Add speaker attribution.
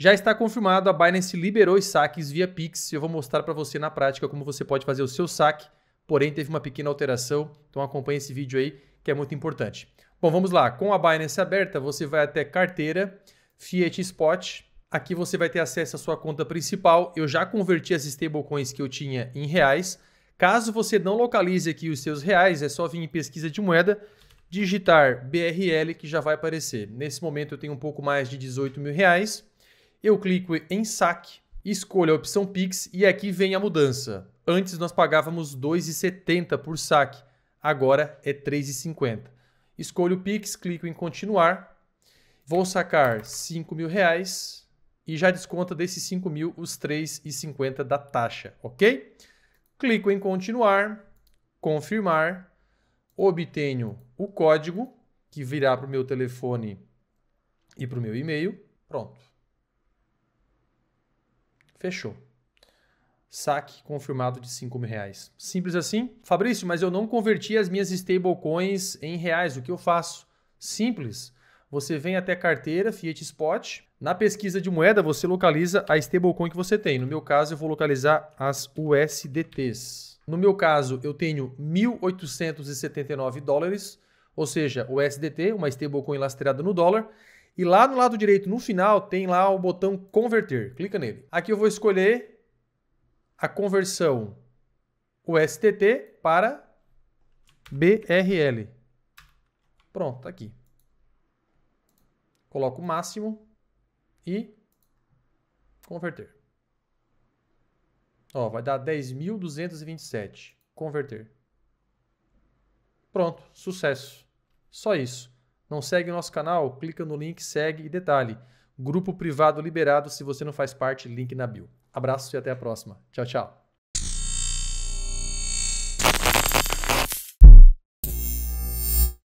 Speaker 1: Já está confirmado, a Binance liberou os saques via Pix. Eu vou mostrar para você na prática como você pode fazer o seu saque, porém teve uma pequena alteração, então acompanhe esse vídeo aí que é muito importante. Bom, vamos lá. Com a Binance aberta, você vai até carteira, Fiat Spot. Aqui você vai ter acesso à sua conta principal. Eu já converti as stablecoins que eu tinha em reais. Caso você não localize aqui os seus reais, é só vir em pesquisa de moeda, digitar BRL que já vai aparecer. Nesse momento eu tenho um pouco mais de 18 mil reais eu clico em saque, escolho a opção Pix e aqui vem a mudança. Antes nós pagávamos R$ 2,70 por saque, agora é R$ 3,50. Escolho o Pix, clico em continuar, vou sacar R$ 5.000 e já desconta desses R$ 5.000 os R$ 3,50 da taxa, ok? Clico em continuar, confirmar, obtenho o código que virá para o meu telefone e para o meu e-mail. Pronto. Fechou. Saque confirmado de 5 mil reais. Simples assim? Fabrício, mas eu não converti as minhas stablecoins em reais. O que eu faço? Simples. Você vem até carteira, Fiat Spot. Na pesquisa de moeda, você localiza a stablecoin que você tem. No meu caso, eu vou localizar as USDTs. No meu caso, eu tenho 1.879 dólares, ou seja, USDT, uma stablecoin lastreada no dólar. E lá no lado direito, no final, tem lá o botão converter. Clica nele. Aqui eu vou escolher a conversão USTT para BRL. Pronto, tá aqui. Coloco o máximo e converter. Ó, vai dar 10.227. Converter. Pronto, sucesso. Só isso. Não segue o nosso canal? Clica no link, segue e detalhe. Grupo privado liberado se você não faz parte, link na bio. Abraço e até a próxima. Tchau, tchau.